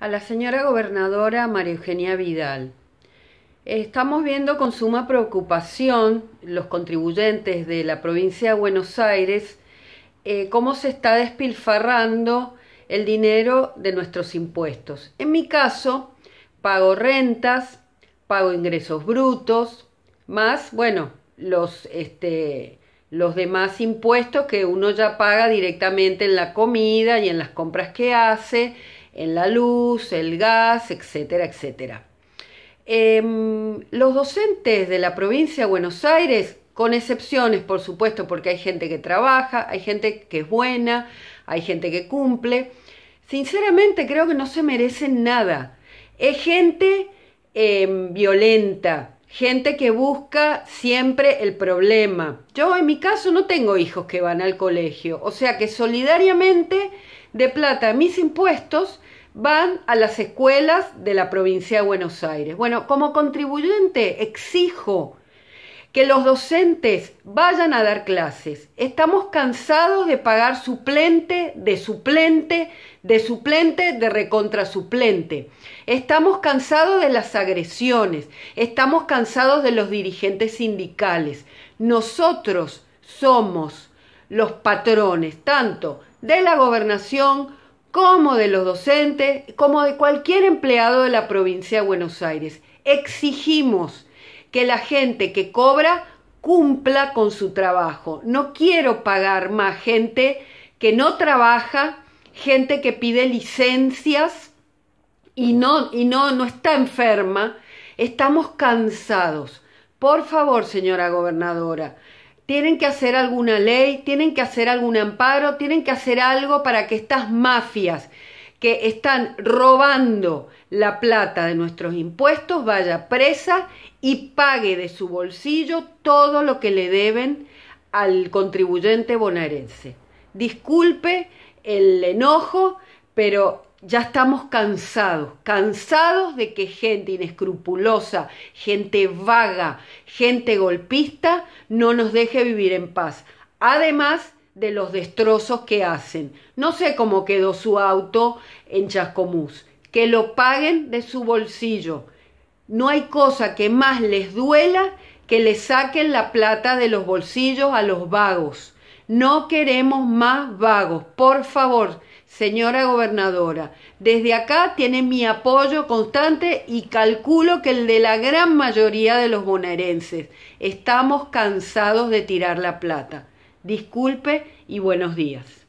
a la señora gobernadora María Eugenia Vidal. Estamos viendo con suma preocupación los contribuyentes de la provincia de Buenos Aires eh, cómo se está despilfarrando el dinero de nuestros impuestos. En mi caso, pago rentas, pago ingresos brutos, más, bueno, los, este, los demás impuestos que uno ya paga directamente en la comida y en las compras que hace en la luz, el gas, etcétera, etcétera. Em, los docentes de la provincia de Buenos Aires, con excepciones por supuesto, porque hay gente que trabaja, hay gente que es buena, hay gente que cumple, sinceramente creo que no se merecen nada. Es gente em, violenta, gente que busca siempre el problema. Yo en mi caso no tengo hijos que van al colegio, o sea que solidariamente de plata mis impuestos van a las escuelas de la provincia de Buenos Aires. Bueno, como contribuyente exijo que los docentes vayan a dar clases. Estamos cansados de pagar suplente, de suplente, de suplente, de recontrasuplente. Estamos cansados de las agresiones, estamos cansados de los dirigentes sindicales. Nosotros somos los patrones, tanto de la gobernación como de los docentes, como de cualquier empleado de la provincia de Buenos Aires. Exigimos que la gente que cobra cumpla con su trabajo. No quiero pagar más gente que no trabaja, gente que pide licencias y no, y no, no está enferma. Estamos cansados. Por favor, señora gobernadora, tienen que hacer alguna ley, tienen que hacer algún amparo, tienen que hacer algo para que estas mafias que están robando la plata de nuestros impuestos vaya presa y pague de su bolsillo todo lo que le deben al contribuyente bonaerense. Disculpe el enojo, pero ya estamos cansados, cansados de que gente inescrupulosa, gente vaga, gente golpista no nos deje vivir en paz. Además, de los destrozos que hacen. No sé cómo quedó su auto en Chascomús. Que lo paguen de su bolsillo. No hay cosa que más les duela que le saquen la plata de los bolsillos a los vagos. No queremos más vagos. Por favor, señora gobernadora, desde acá tiene mi apoyo constante y calculo que el de la gran mayoría de los bonaerenses. Estamos cansados de tirar la plata disculpe y buenos días.